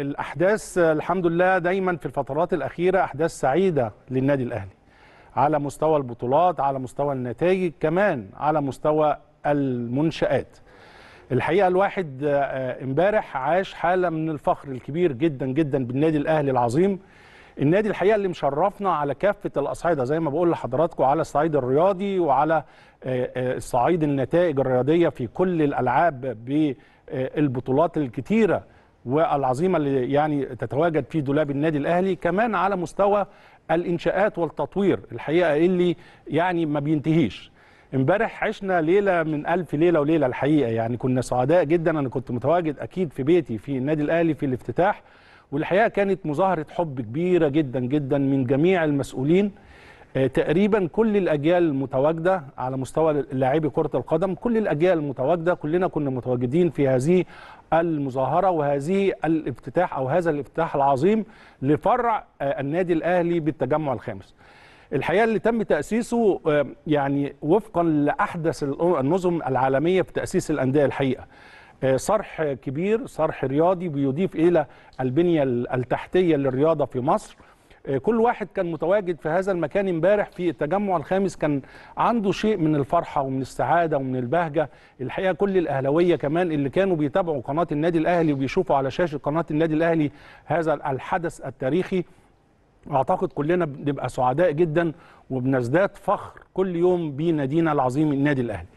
الأحداث الحمد لله دايما في الفترات الأخيرة أحداث سعيدة للنادي الأهلي على مستوى البطولات على مستوى النتائج كمان على مستوى المنشآت الحقيقة الواحد آه، امبارح عاش حالة من الفخر الكبير جدا جدا بالنادي الأهلي العظيم النادي الحقيقه اللي مشرفنا على كافه الاصعده زي ما بقول لحضراتكم على الصعيد الرياضي وعلى آه، آه، الصعيد النتائج الرياضيه في كل الالعاب بالبطولات الكتيره والعظيمه اللي يعني تتواجد في دولاب النادي الاهلي كمان على مستوى الانشاءات والتطوير الحقيقه اللي يعني ما بينتهيش امبارح عشنا ليله من الف ليله وليله الحقيقه يعني كنا سعداء جدا انا كنت متواجد اكيد في بيتي في النادي الاهلي في الافتتاح والحقيقه كانت مظاهره حب كبيره جدا جدا من جميع المسؤولين آه، تقريبا كل الاجيال المتواجده على مستوى لاعبي كره القدم كل الاجيال المتواجده كلنا كنا متواجدين في هذه المظاهره وهذه الافتتاح او هذا الافتتاح العظيم لفرع آه، النادي الاهلي بالتجمع الخامس الحقيقه اللي تم تاسيسه آه، يعني وفقا لاحدث النظم العالميه في تاسيس الانديه الحقيقه صرح كبير صرح رياضي بيضيف الى البنيه التحتيه للرياضه في مصر آه، كل واحد كان متواجد في هذا المكان امبارح في التجمع الخامس كان عنده شيء من الفرحه ومن السعاده ومن البهجه الحقيقه كل الاهلاويه كمان اللي كانوا بيتابعوا قناه النادي الاهلي وبيشوفوا على شاشه قناه النادي الاهلي هذا الحدث التاريخي اعتقد كلنا بنبقى سعداء جدا وبنزداد فخر كل يوم بنادينا العظيم النادي الاهلي